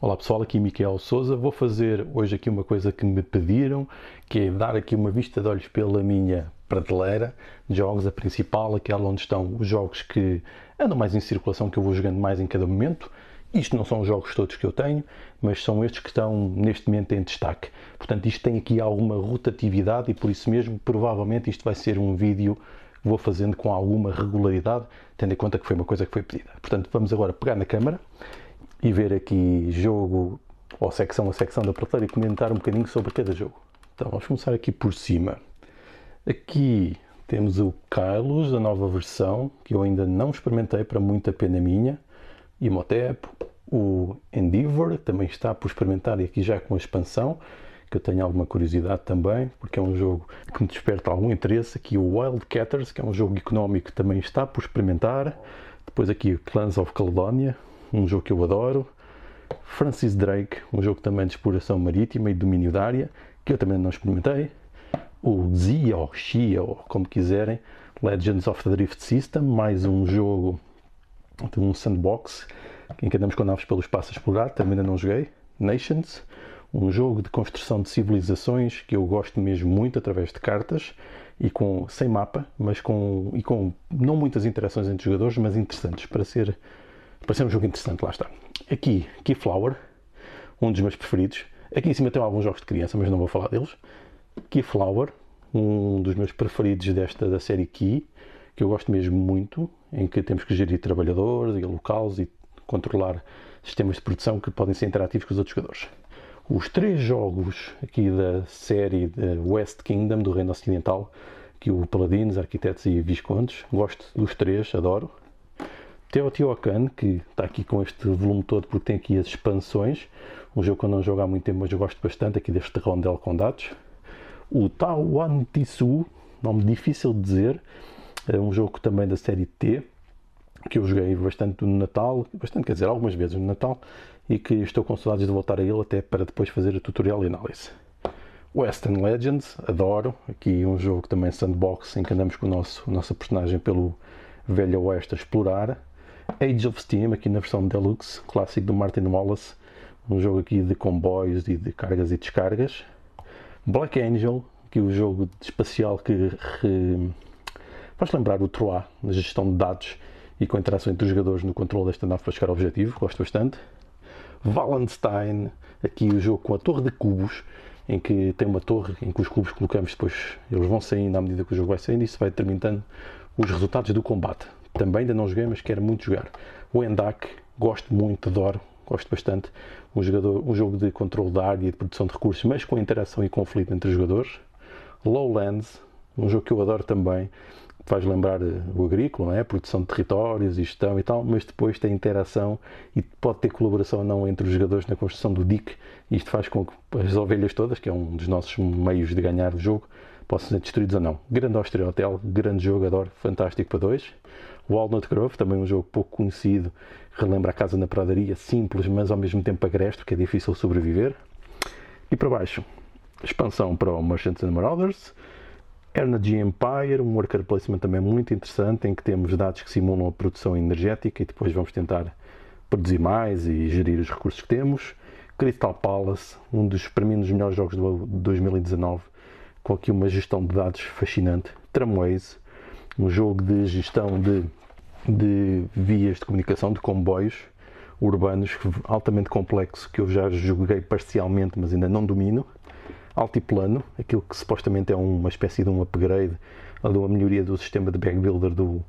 Olá pessoal, aqui é Miquel Souza. Vou fazer hoje aqui uma coisa que me pediram, que é dar aqui uma vista de olhos pela minha prateleira de jogos, a principal, aquela onde estão os jogos que andam mais em circulação, que eu vou jogando mais em cada momento. Isto não são os jogos todos que eu tenho, mas são estes que estão neste momento em destaque. Portanto, isto tem aqui alguma rotatividade e por isso mesmo, provavelmente, isto vai ser um vídeo que vou fazendo com alguma regularidade, tendo em conta que foi uma coisa que foi pedida. Portanto, vamos agora pegar na câmera e ver aqui jogo ou secção a secção da prateleira e comentar um bocadinho sobre cada jogo. Então vamos começar aqui por cima. Aqui temos o Kylos, da nova versão, que eu ainda não experimentei para muita pena minha, e o Endeavor, que também está por experimentar e aqui já com a expansão, que eu tenho alguma curiosidade também, porque é um jogo que me desperta algum interesse. Aqui o Wildcatters, que é um jogo económico, também está por experimentar. Depois aqui o Clans of Caledonia, um jogo que eu adoro. Francis Drake, um jogo também de exploração marítima e domínio da área, que eu também não experimentei. O Zio, ou como quiserem, Legends of the Drift System, mais um jogo de um sandbox em que andamos com naves pelo espaço a explorar, também ainda não joguei. Nations, um jogo de construção de civilizações que eu gosto mesmo muito através de cartas e com sem mapa, mas com e com não muitas interações entre jogadores, mas interessantes para ser Parece um jogo interessante, lá está. Aqui, Keyflower, um dos meus preferidos. Aqui em cima tem alguns jogos de criança, mas não vou falar deles. Keyflower, um dos meus preferidos desta da série Key, que eu gosto mesmo muito, em que temos que gerir trabalhadores e locais e controlar sistemas de produção que podem ser interativos com os outros jogadores. Os três jogos aqui da série de West Kingdom, do Reino Ocidental, que o Paladinos, Arquitetos e Viscondes, gosto dos três, adoro. Teotihuacan, que está aqui com este volume todo porque tem aqui as expansões, um jogo que eu não jogo há muito tempo, mas eu gosto bastante aqui deste Rondel com dados. O Tawan Tisu nome difícil de dizer, é um jogo também da série T, que eu joguei bastante no Natal, bastante, quer dizer, algumas vezes no Natal, e que estou com saudades de voltar a ele até para depois fazer o tutorial e análise. Western Legends, adoro, aqui um jogo também sandbox em que andamos com o nosso, a nossa personagem pelo Velho Oeste a explorar Age of Steam, aqui na versão Deluxe, clássico do Martin Wallace, um jogo aqui de comboios e de cargas e descargas. Black Angel, que é o jogo espacial que re... faz lembrar o Troa, na gestão de dados e com a interação entre os jogadores no controle desta nave para chegar ao objetivo, gosto bastante. Valenstein, aqui o jogo com a torre de cubos, em que tem uma torre em que os cubos colocamos depois, eles vão saindo à medida que o jogo vai saindo e isso vai determinando os resultados do combate. Também ainda não joguei, mas quero muito jogar. O Endak, gosto muito, adoro, gosto bastante. Um, jogador, um jogo de controle da área e de produção de recursos, mas com interação e conflito entre os jogadores. Lowlands, um jogo que eu adoro também, faz lembrar eh, o agrícola, é? produção de territórios e gestão e tal, mas depois tem interação e pode ter colaboração ou não entre os jogadores na construção do dique. Isto faz com que as ovelhas todas, que é um dos nossos meios de ganhar o jogo, possam ser destruídos ou não. Grande Austria Hotel, grande jogo, adoro, fantástico para dois. Walnut Grove, também um jogo pouco conhecido, relembra a Casa na Pradaria, simples, mas ao mesmo tempo agreste, que é difícil sobreviver. E para baixo, expansão para o Merchants and Marauders, Energy Empire, um worker placement também muito interessante, em que temos dados que simulam a produção energética e depois vamos tentar produzir mais e gerir os recursos que temos. Crystal Palace, um dos, para mim, dos melhores jogos de 2019, com aqui uma gestão de dados fascinante. Tramways, um jogo de gestão de, de vias de comunicação, de comboios urbanos, altamente complexo, que eu já joguei parcialmente, mas ainda não domino. Altiplano, aquilo que supostamente é uma espécie de um upgrade, ou de uma melhoria do sistema de Builder do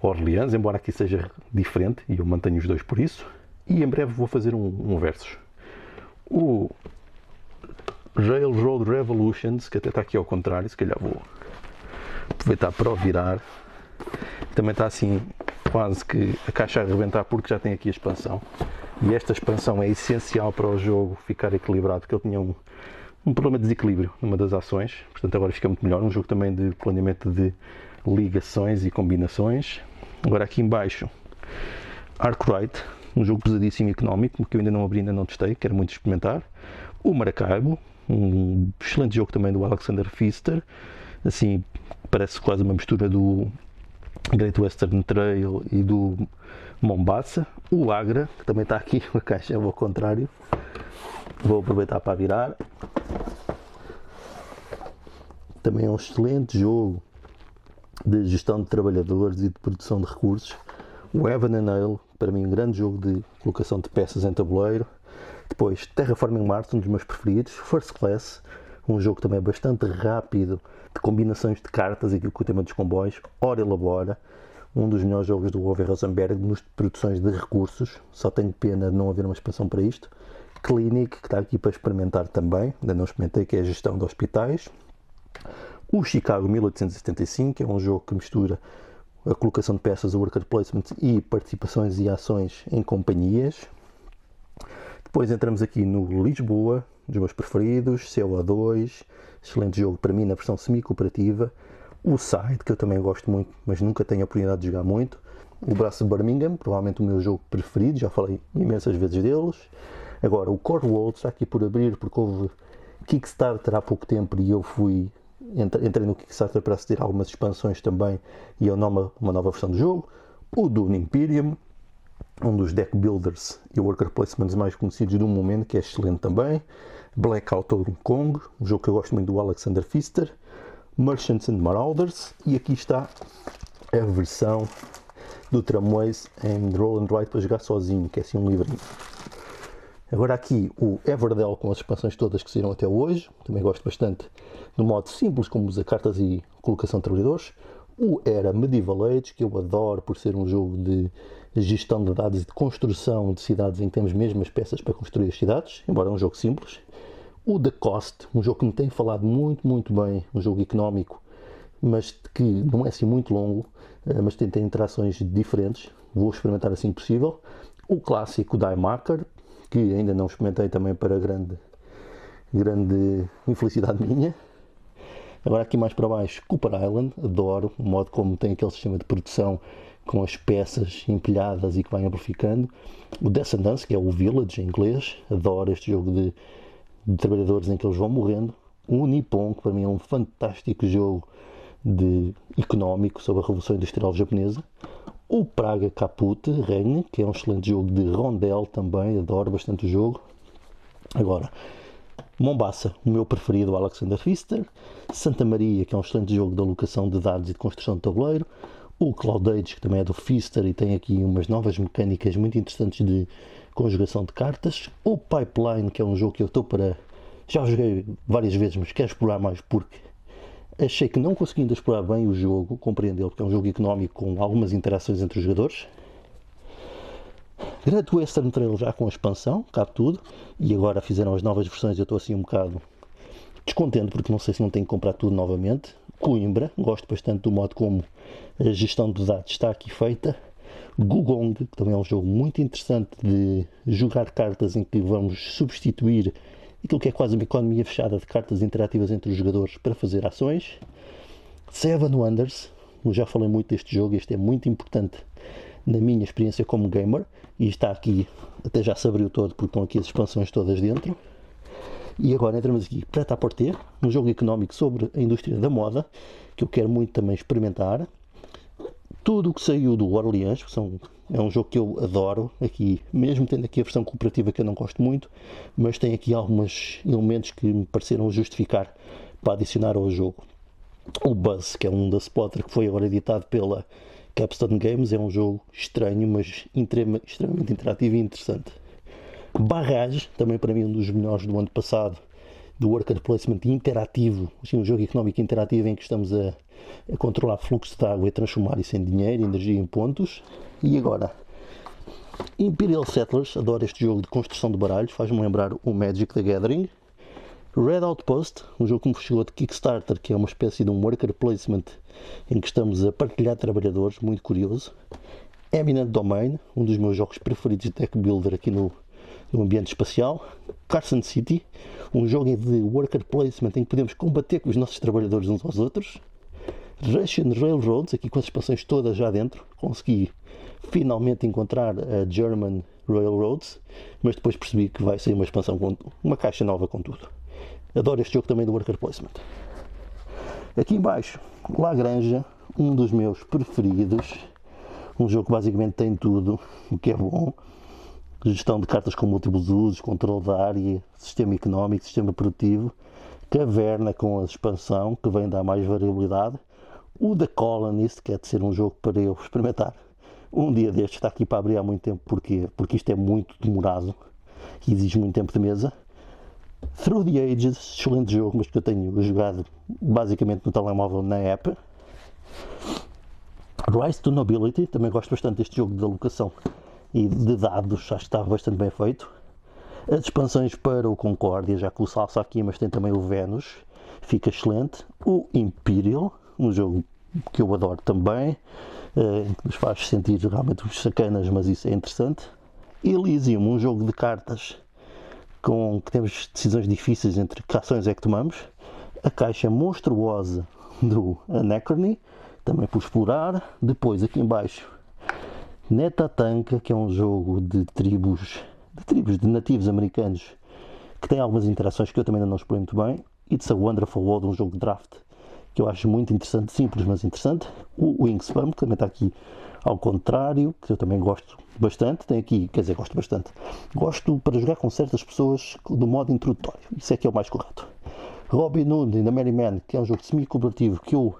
Orleans, embora aqui seja diferente, e eu mantenho os dois por isso. E em breve vou fazer um, um versus. O Railroad Revolutions, que até está aqui ao contrário, se calhar vou aproveitar para o virar. Também está assim, quase que a caixa a arrebentar, porque já tem aqui a expansão. E esta expansão é essencial para o jogo ficar equilibrado, porque ele tinha um, um problema de desequilíbrio numa das ações, portanto agora fica muito melhor. Um jogo também de planeamento de ligações e combinações. Agora aqui embaixo, Arkwright, um jogo pesadíssimo e económico, que eu ainda não abri, ainda não testei, quero muito experimentar. O Maracaibo, um excelente jogo também do Alexander Pfister, assim, parece quase uma mistura do Great Western Trail e do Mombasa, o Agra, que também está aqui, a caixa é ao contrário, vou aproveitar para virar, também é um excelente jogo de gestão de trabalhadores e de produção de recursos, o Evan and Nail, para mim um grande jogo de colocação de peças em tabuleiro, depois, Terraforming Mars, um dos meus preferidos, First Class, um jogo também bastante rápido, de combinações de cartas, aqui com o tema dos comboios, Hora Elabora, um dos melhores jogos do Ove Rosenberg nos produções de recursos, só tenho pena de não haver uma expansão para isto. Clinic, que está aqui para experimentar também, ainda não experimentei, que é a gestão de hospitais. O Chicago 1875, que é um jogo que mistura a colocação de peças, o worker placement e participações e ações em companhias. Depois entramos aqui no Lisboa, dos meus preferidos, CO2, excelente jogo para mim na versão semi-cooperativa. O Side, que eu também gosto muito, mas nunca tenho a oportunidade de jogar muito. O Braço de Birmingham, provavelmente o meu jogo preferido, já falei imensas vezes deles. Agora, o Core World está aqui por abrir, porque houve Kickstarter há pouco tempo e eu fui entrei no Kickstarter para aceder a algumas expansões também e é uma, uma nova versão do jogo. O Dune Imperium, um dos deck builders e worker placements mais conhecidos do momento, que é excelente também. Blackout Hong Kong, um jogo que eu gosto muito do Alexander Pfister. Merchants and Marauders. E aqui está a versão do Tramways em Roll and Ride para jogar sozinho, que é assim um livrinho. Agora aqui o Everdell com as expansões todas que saíram até hoje. Também gosto bastante do modo simples, como usar cartas e colocação de trabalhadores. O Era Medieval Age, que eu adoro por ser um jogo de gestão de dados e de construção de cidades em que temos mesmo as peças para construir as cidades, embora é um jogo simples. O The Cost, um jogo que me tem falado muito, muito bem, um jogo económico, mas que não é assim muito longo, eh, mas tem, tem interações diferentes. Vou experimentar assim que possível. O clássico Die Marker, que ainda não experimentei também para grande, grande infelicidade minha. Agora aqui mais para baixo, Cooper Island, adoro o modo como tem aquele sistema de produção com as peças empilhadas e que vai amplificando. O Dance que é o Village em inglês, adoro este jogo de, de trabalhadores em que eles vão morrendo. O Nippon, que para mim é um fantástico jogo de económico sobre a Revolução Industrial Japonesa. O Praga Caput Reign que é um excelente jogo de rondel também, adoro bastante o jogo. Agora, Mombasa, o meu preferido, Alexander Pfister. Santa Maria, que é um excelente jogo de alocação de dados e de construção de tabuleiro o Cloud Age, que também é do Fister e tem aqui umas novas mecânicas muito interessantes de conjugação de cartas, o Pipeline, que é um jogo que eu estou para. Já joguei várias vezes, mas quero explorar mais porque achei que não conseguindo explorar bem o jogo, compreendê-lo, porque é um jogo económico com algumas interações entre os jogadores. Grand Western Trail já com a expansão, cabe tudo, e agora fizeram as novas versões, eu estou assim um bocado descontente porque não sei se não tenho que comprar tudo novamente. Coimbra, gosto bastante do modo como a gestão de dados está aqui feita. Gugong, que também é um jogo muito interessante de jogar cartas em que vamos substituir aquilo que é quase uma economia fechada de cartas interativas entre os jogadores para fazer ações. Seven Wonders, eu já falei muito deste jogo, este é muito importante na minha experiência como gamer e está aqui, até já se abriu todo porque estão aqui as expansões todas dentro. E agora entramos aqui Preta a Porter, um jogo económico sobre a indústria da moda, que eu quero muito também experimentar. Tudo o que saiu do Orleans, são, é um jogo que eu adoro aqui, mesmo tendo aqui a versão cooperativa que eu não gosto muito, mas tem aqui alguns elementos que me pareceram justificar para adicionar ao jogo. O Buzz, que é um da Spotter, que foi agora editado pela Capstone Games, é um jogo estranho, mas extremamente interativo e interessante. Barrage, também para mim um dos melhores do ano passado, do worker placement interativo, assim, um jogo económico interativo em que estamos a, a controlar fluxo de água e transformar isso em dinheiro, energia em pontos. E agora, Imperial Settlers, adoro este jogo de construção de baralhos, faz-me lembrar o Magic the Gathering. Red Outpost, um jogo que me chegou de Kickstarter, que é uma espécie de um worker placement em que estamos a partilhar trabalhadores, muito curioso. Eminent Domain, um dos meus jogos preferidos de deck builder aqui no, um ambiente espacial, Carson City, um jogo de worker placement em que podemos combater com os nossos trabalhadores uns aos outros, Russian Railroads, aqui com as expansões todas já dentro, consegui finalmente encontrar a German Railroads, mas depois percebi que vai sair uma expansão, com, uma caixa nova com tudo. Adoro este jogo também do worker placement. Aqui embaixo, Lagrange, um dos meus preferidos, um jogo que basicamente tem tudo, o que é bom, gestão de cartas com múltiplos usos, controle da área, sistema económico, sistema produtivo, caverna com a expansão, que vem dar mais variabilidade, o The Colonist, que é de ser um jogo para eu experimentar. Um dia deste está aqui para abrir há muito tempo, porquê? Porque isto é muito demorado e exige muito tempo de mesa. Through the Ages, excelente jogo, mas que eu tenho jogado basicamente no telemóvel na app. Rise to Nobility, também gosto bastante deste jogo de alocação e de dados acho que está bastante bem feito. As expansões para o Concordia, já que o Salsa aqui, mas tem também o Vênus fica excelente. O Imperial, um jogo que eu adoro também, eh, que nos faz sentir realmente os sacanas, mas isso é interessante. Elysium, um jogo de cartas com que temos decisões difíceis entre que ações é que tomamos. A caixa monstruosa do Anachrony, também por explorar. Depois, aqui embaixo Netatanka, que é um jogo de tribos, de tribos de nativos americanos, que tem algumas interações que eu também ainda não explico muito bem. It's a Wonderful World, um jogo de draft que eu acho muito interessante, simples, mas interessante. O Wingspan, que também está aqui ao contrário, que eu também gosto bastante. Tem aqui, quer dizer, gosto bastante. Gosto para jogar com certas pessoas do modo introdutório. Isso é que é o mais correto. Robin Hood and the Merry Man, que é um jogo semi-cooperativo que eu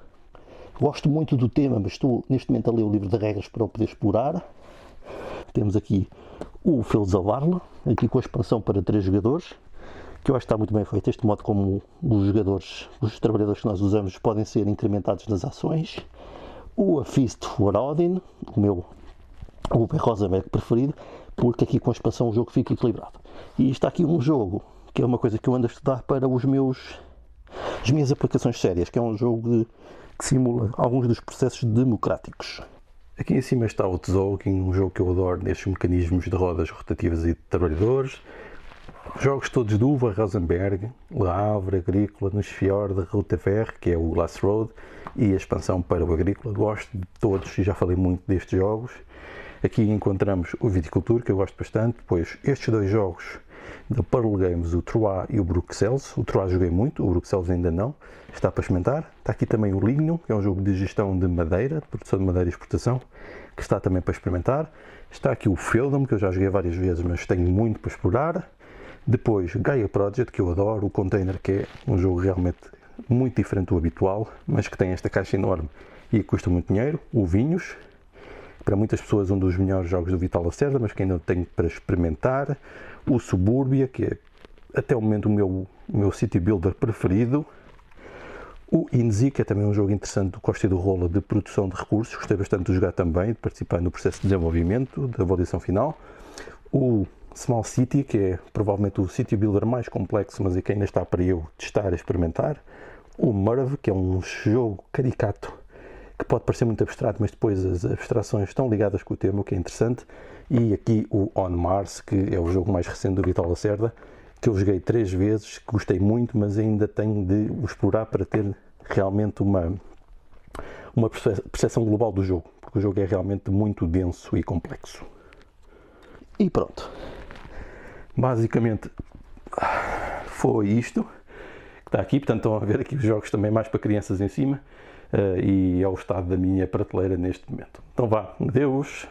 Gosto muito do tema, mas estou neste momento a ler o livro de regras para o poder explorar. Temos aqui o Felzavarla, aqui com a expansão para 3 jogadores, que eu acho que está muito bem feito. Este modo como os jogadores, os trabalhadores que nós usamos, podem ser incrementados nas ações. O A Feast for Odin, o meu Uber Rosenberg preferido, porque aqui com a expansão o jogo fica equilibrado. E está aqui um jogo que é uma coisa que eu ando a estudar para os meus as minhas aplicações sérias, que é um jogo de que simula alguns dos processos democráticos. Aqui em cima está o Tzolk'in, é um jogo que eu adoro nestes mecanismos de rodas rotativas e de trabalhadores. Jogos todos de Uva Rosenberg, La Havre, Agrícola, nos Fjord, Rutefer, que é o Glass Road, e a expansão para o Agrícola. Gosto de todos e já falei muito destes jogos. Aqui encontramos o Viticultura, que eu gosto bastante, pois estes dois jogos do então, Pearl Games, o Troá e o Bruxelles. O Troá joguei muito, o Bruxelles ainda não. Está para experimentar. Está aqui também o Lignum, que é um jogo de gestão de madeira, de produção de madeira e exportação, que está também para experimentar. Está aqui o Feudum, que eu já joguei várias vezes, mas tenho muito para explorar. Depois, Gaia Project, que eu adoro. O Container, que é um jogo realmente muito diferente do habitual, mas que tem esta caixa enorme e custa muito dinheiro. O Vinhos, para muitas pessoas um dos melhores jogos do Vital Lacerda, mas que ainda tenho para experimentar. O Suburbia, que é até o momento o meu, meu city builder preferido. O INSI, que é também um jogo interessante do Costa e do Rola de produção de recursos, gostei bastante de jogar também, de participar no processo de desenvolvimento, da avaliação final. O Small City, que é provavelmente o city builder mais complexo, mas é que ainda está para eu testar e experimentar. O Merv, que é um jogo caricato que pode parecer muito abstrato, mas depois as abstrações estão ligadas com o tema, o que é interessante. E aqui o On Mars, que é o jogo mais recente do Vital Lacerda, que eu joguei três vezes, gostei muito, mas ainda tenho de o explorar para ter realmente uma, uma percepção global do jogo, porque o jogo é realmente muito denso e complexo. E pronto. Basicamente foi isto que está aqui. Portanto, estão a ver aqui os jogos também mais para crianças em cima. Eh, e é o estado da minha prateleira neste momento. Então vá, Deus.